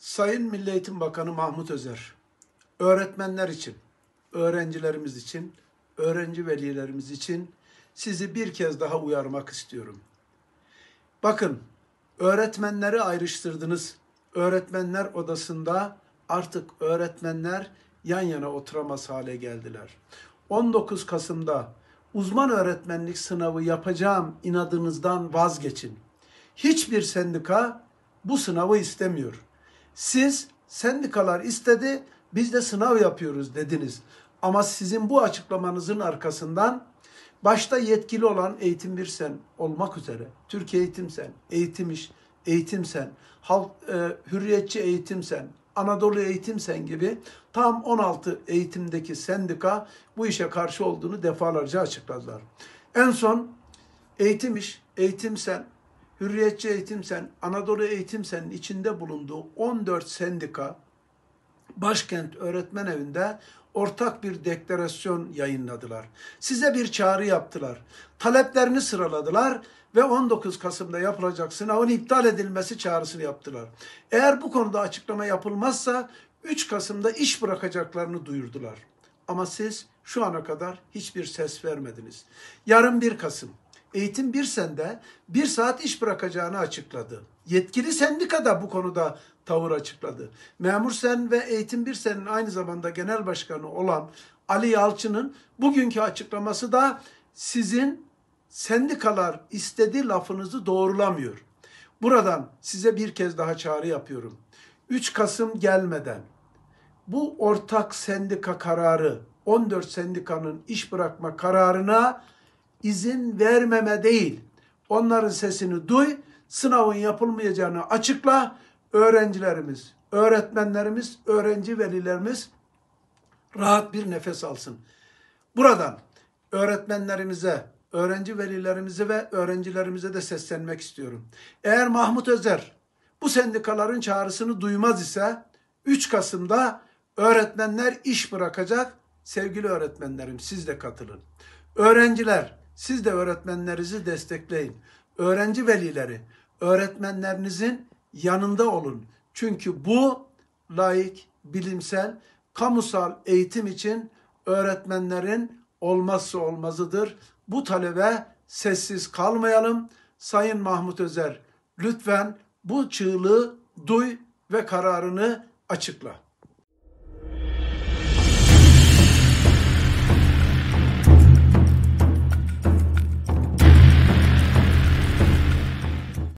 Sayın Milli Eğitim Bakanı Mahmut Özer, öğretmenler için, öğrencilerimiz için, öğrenci velilerimiz için sizi bir kez daha uyarmak istiyorum. Bakın, öğretmenleri ayrıştırdınız. Öğretmenler odasında artık öğretmenler yan yana oturamaz hale geldiler. 19 Kasım'da uzman öğretmenlik sınavı yapacağım inadınızdan vazgeçin. Hiçbir sendika bu sınavı istemiyor.'' Siz sendikalar istedi, biz de sınav yapıyoruz dediniz. Ama sizin bu açıklamanızın arkasından başta yetkili olan Eğitim Bir Sen olmak üzere Türkiye Eğitim Sen, Eğitim İş, Eğitim Sen, Halk, e, Hürriyetçi Eğitim Sen, Anadolu Eğitim Sen gibi tam 16 eğitimdeki sendika bu işe karşı olduğunu defalarca açıkladılar. En son Eğitim İş, Eğitim Sen, Hürriyetçi Eğitim Sen, Anadolu Eğitim Sen'in içinde bulunduğu 14 sendika Başkent Öğretmen Evi'nde ortak bir deklarasyon yayınladılar. Size bir çağrı yaptılar. Taleplerini sıraladılar ve 19 Kasım'da yapılacak sınavın iptal edilmesi çağrısını yaptılar. Eğer bu konuda açıklama yapılmazsa 3 Kasım'da iş bırakacaklarını duyurdular. Ama siz şu ana kadar hiçbir ses vermediniz. Yarın 1 Kasım eğitim bir sende bir saat iş bırakacağını açıkladı. Yetkili sendika da bu konuda tavır açıkladı. Memur Sen ve Eğitim Bir Sen'in aynı zamanda genel başkanı olan Ali Yalçın'ın bugünkü açıklaması da sizin sendikalar istediği lafınızı doğrulamıyor. Buradan size bir kez daha çağrı yapıyorum. 3 Kasım gelmeden bu ortak sendika kararı 14 sendikanın iş bırakma kararına izin vermeme değil. Onların sesini duy, sınavın yapılmayacağını açıkla. Öğrencilerimiz, öğretmenlerimiz, öğrenci velilerimiz rahat bir nefes alsın. Buradan öğretmenlerimize, öğrenci velilerimize ve öğrencilerimize de seslenmek istiyorum. Eğer Mahmut Özer bu sendikaların çağrısını duymaz ise 3 Kasım'da öğretmenler iş bırakacak. Sevgili öğretmenlerim siz de katılın. Öğrenciler siz de öğretmenlerinizi destekleyin. Öğrenci velileri, öğretmenlerinizin yanında olun. Çünkü bu laik, bilimsel, kamusal eğitim için öğretmenlerin olmazsa olmazıdır. Bu talebe sessiz kalmayalım. Sayın Mahmut Özer lütfen bu çığlığı duy ve kararını açıkla.